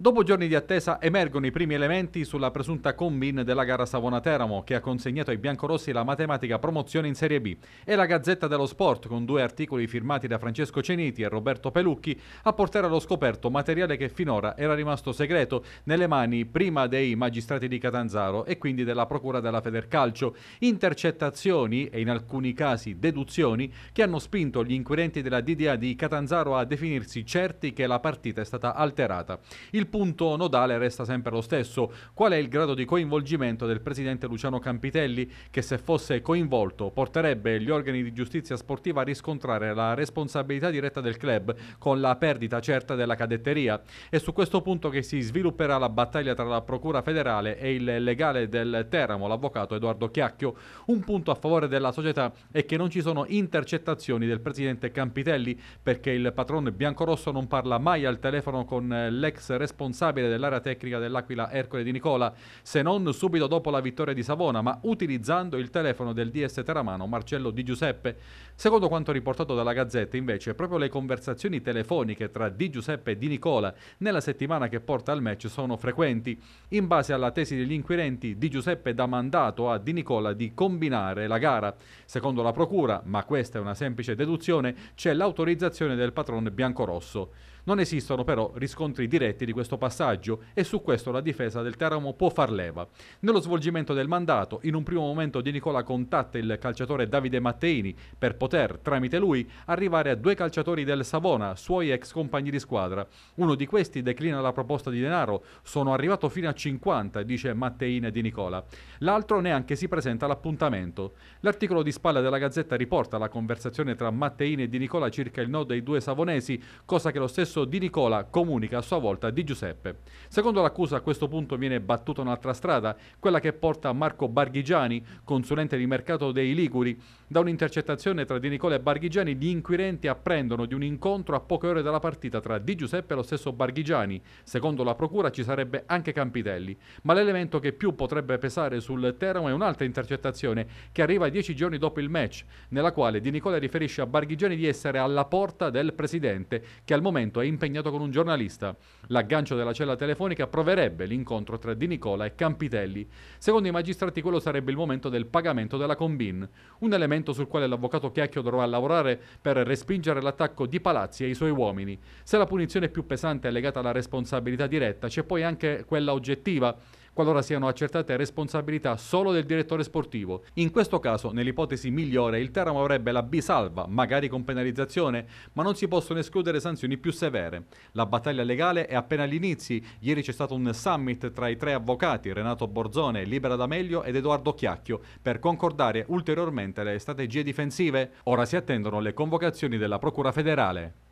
Dopo giorni di attesa emergono i primi elementi sulla presunta combin della gara Savona-Teramo che ha consegnato ai biancorossi la matematica promozione in Serie B e la Gazzetta dello Sport con due articoli firmati da Francesco Ceniti e Roberto Pelucchi a portare allo scoperto materiale che finora era rimasto segreto nelle mani prima dei magistrati di Catanzaro e quindi della Procura della Federcalcio, intercettazioni e in alcuni casi deduzioni che hanno spinto gli inquirenti della DDA di Catanzaro a definirsi certi che la partita è stata alterata. Il punto nodale resta sempre lo stesso. Qual è il grado di coinvolgimento del presidente Luciano Campitelli che se fosse coinvolto porterebbe gli organi di giustizia sportiva a riscontrare la responsabilità diretta del club con la perdita certa della cadetteria? È su questo punto che si svilupperà la battaglia tra la Procura federale e il legale del Teramo, l'avvocato Edoardo Chiacchio. Un punto a favore della società è che non ci sono intercettazioni del presidente Campitelli perché il patrone biancorosso non parla mai al telefono con eh, l'ex responsabile responsabile dell'area tecnica dell'Aquila Ercole di Nicola, se non subito dopo la vittoria di Savona, ma utilizzando il telefono del DS Teramano Marcello Di Giuseppe. Secondo quanto riportato dalla Gazzetta, invece, proprio le conversazioni telefoniche tra Di Giuseppe e Di Nicola nella settimana che porta al match sono frequenti. In base alla tesi degli inquirenti, Di Giuseppe dà mandato a Di Nicola di combinare la gara. Secondo la Procura, ma questa è una semplice deduzione, c'è l'autorizzazione del patrone biancorosso. Non esistono però riscontri diretti di questo questo passaggio e su questo la difesa del Teramo può far leva. Nello svolgimento del mandato, in un primo momento Di Nicola contatta il calciatore Davide Matteini per poter, tramite lui, arrivare a due calciatori del Savona, suoi ex compagni di squadra. Uno di questi declina la proposta di denaro, sono arrivato fino a 50, dice Matteini a Di Nicola. L'altro neanche si presenta all'appuntamento. L'articolo di spalla della Gazzetta riporta la conversazione tra Matteini e Di Nicola circa il no dei due savonesi, cosa che lo stesso Di Nicola comunica a sua volta di Giuseppe Giuseppe. Secondo l'accusa a questo punto viene battuta un'altra strada, quella che porta Marco Barghigiani, consulente di mercato dei Liguri. Da un'intercettazione tra Di Nicola e Barghigiani gli inquirenti apprendono di un incontro a poche ore dalla partita tra Di Giuseppe e lo stesso Barghigiani. Secondo la procura ci sarebbe anche Campitelli, ma l'elemento che più potrebbe pesare sul Teramo è un'altra intercettazione che arriva dieci giorni dopo il match, nella quale Di Nicola riferisce a Barghigiani di essere alla porta del presidente, che al momento è impegnato con un giornalista. L'aggancio bilancio della cella telefonica proverebbe l'incontro tra Di Nicola e Campitelli. Secondo i magistrati quello sarebbe il momento del pagamento della Combin, un elemento sul quale l'avvocato Chiacchio dovrà lavorare per respingere l'attacco di Palazzi e i suoi uomini. Se la punizione più pesante è legata alla responsabilità diretta, c'è poi anche quella oggettiva qualora siano accertate responsabilità solo del direttore sportivo. In questo caso, nell'ipotesi migliore, il Teramo avrebbe la bisalva, magari con penalizzazione, ma non si possono escludere sanzioni più severe. La battaglia legale è appena agli inizi. Ieri c'è stato un summit tra i tre avvocati, Renato Borzone, Libera D'Amelio ed Edoardo Chiacchio, per concordare ulteriormente le strategie difensive. Ora si attendono le convocazioni della Procura federale.